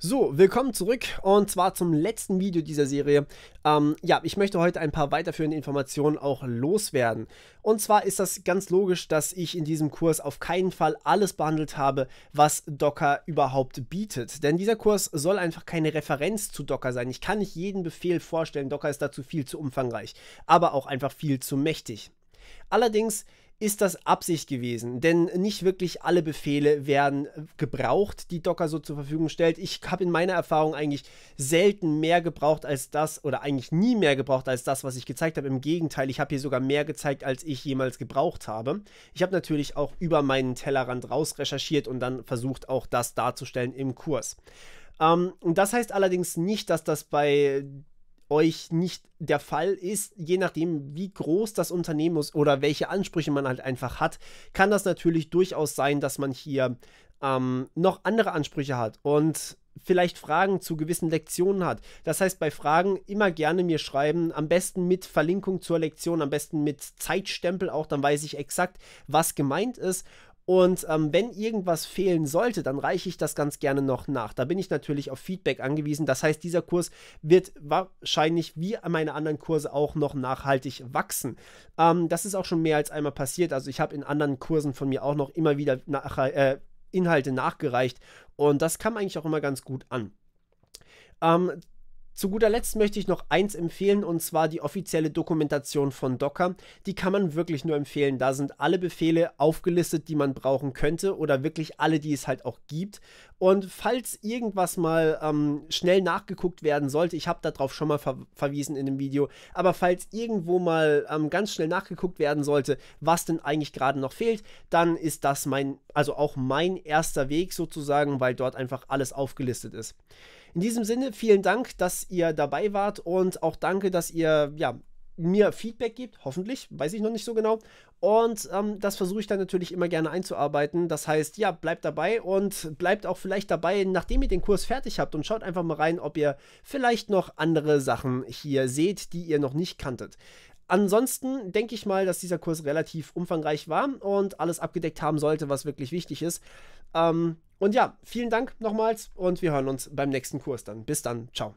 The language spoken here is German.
So, willkommen zurück und zwar zum letzten Video dieser Serie. Ähm, ja, ich möchte heute ein paar weiterführende Informationen auch loswerden. Und zwar ist das ganz logisch, dass ich in diesem Kurs auf keinen Fall alles behandelt habe, was Docker überhaupt bietet. Denn dieser Kurs soll einfach keine Referenz zu Docker sein. Ich kann nicht jeden Befehl vorstellen. Docker ist dazu viel zu umfangreich, aber auch einfach viel zu mächtig. Allerdings ist das Absicht gewesen, denn nicht wirklich alle Befehle werden gebraucht, die Docker so zur Verfügung stellt. Ich habe in meiner Erfahrung eigentlich selten mehr gebraucht als das oder eigentlich nie mehr gebraucht als das, was ich gezeigt habe. Im Gegenteil, ich habe hier sogar mehr gezeigt, als ich jemals gebraucht habe. Ich habe natürlich auch über meinen Tellerrand raus recherchiert und dann versucht auch das darzustellen im Kurs. Ähm, das heißt allerdings nicht, dass das bei euch nicht der Fall ist, je nachdem, wie groß das Unternehmen ist oder welche Ansprüche man halt einfach hat, kann das natürlich durchaus sein, dass man hier ähm, noch andere Ansprüche hat und vielleicht Fragen zu gewissen Lektionen hat. Das heißt, bei Fragen immer gerne mir schreiben, am besten mit Verlinkung zur Lektion, am besten mit Zeitstempel auch, dann weiß ich exakt, was gemeint ist. Und ähm, wenn irgendwas fehlen sollte, dann reiche ich das ganz gerne noch nach. Da bin ich natürlich auf Feedback angewiesen. Das heißt, dieser Kurs wird wahrscheinlich wie meine anderen Kurse auch noch nachhaltig wachsen. Ähm, das ist auch schon mehr als einmal passiert. Also ich habe in anderen Kursen von mir auch noch immer wieder nach, äh, Inhalte nachgereicht. Und das kam eigentlich auch immer ganz gut an. Ähm, zu guter Letzt möchte ich noch eins empfehlen und zwar die offizielle Dokumentation von Docker. Die kann man wirklich nur empfehlen. Da sind alle Befehle aufgelistet, die man brauchen könnte oder wirklich alle, die es halt auch gibt. Und falls irgendwas mal ähm, schnell nachgeguckt werden sollte, ich habe darauf schon mal ver verwiesen in dem Video, aber falls irgendwo mal ähm, ganz schnell nachgeguckt werden sollte, was denn eigentlich gerade noch fehlt, dann ist das mein, also auch mein erster Weg sozusagen, weil dort einfach alles aufgelistet ist. In diesem Sinne, vielen Dank, dass ihr dabei wart und auch danke, dass ihr ja, mir Feedback gibt, hoffentlich, weiß ich noch nicht so genau. Und ähm, das versuche ich dann natürlich immer gerne einzuarbeiten. Das heißt, ja, bleibt dabei und bleibt auch vielleicht dabei, nachdem ihr den Kurs fertig habt und schaut einfach mal rein, ob ihr vielleicht noch andere Sachen hier seht, die ihr noch nicht kanntet. Ansonsten denke ich mal, dass dieser Kurs relativ umfangreich war und alles abgedeckt haben sollte, was wirklich wichtig ist. Ähm, und ja, vielen Dank nochmals und wir hören uns beim nächsten Kurs dann. Bis dann, ciao.